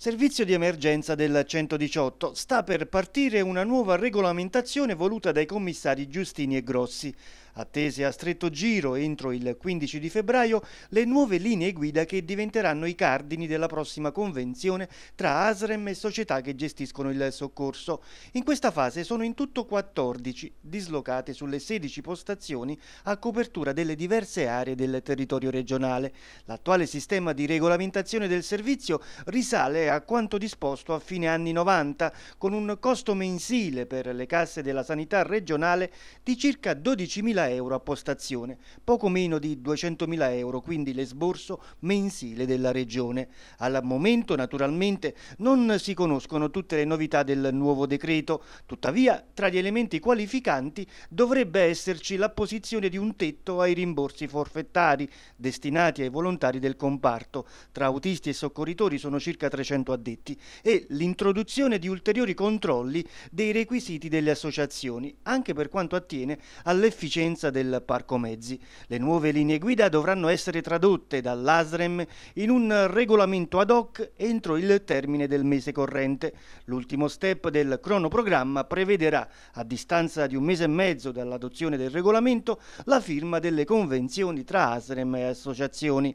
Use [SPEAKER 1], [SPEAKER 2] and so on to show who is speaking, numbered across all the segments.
[SPEAKER 1] Servizio di emergenza del 118. Sta per partire una nuova regolamentazione voluta dai commissari Giustini e Grossi. Attese a stretto giro entro il 15 di febbraio le nuove linee guida che diventeranno i cardini della prossima convenzione tra ASREM e società che gestiscono il soccorso. In questa fase sono in tutto 14, dislocate sulle 16 postazioni a copertura delle diverse aree del territorio regionale. L'attuale sistema di regolamentazione del servizio risale a quanto disposto a fine anni 90, con un costo mensile per le casse della sanità regionale di circa 12.000 euro a postazione, poco meno di 200.000 euro, quindi l'esborso mensile della regione. Al momento, naturalmente, non si conoscono tutte le novità del nuovo decreto, tuttavia, tra gli elementi qualificanti dovrebbe esserci l'apposizione di un tetto ai rimborsi forfettari destinati ai volontari del comparto. Tra autisti e soccorritori sono circa 300 100 addetti e l'introduzione di ulteriori controlli dei requisiti delle associazioni, anche per quanto attiene all'efficienza del parco mezzi. Le nuove linee guida dovranno essere tradotte dall'ASREM in un regolamento ad hoc entro il termine del mese corrente. L'ultimo step del cronoprogramma prevederà, a distanza di un mese e mezzo dall'adozione del regolamento, la firma delle convenzioni tra ASREM e associazioni.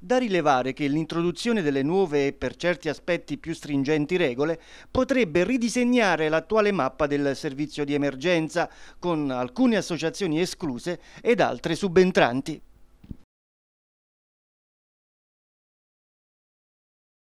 [SPEAKER 1] Da rilevare che l'introduzione delle nuove e per certi aspetti più stringenti regole potrebbe ridisegnare l'attuale mappa del servizio di emergenza, con alcune associazioni escluse ed altre subentranti.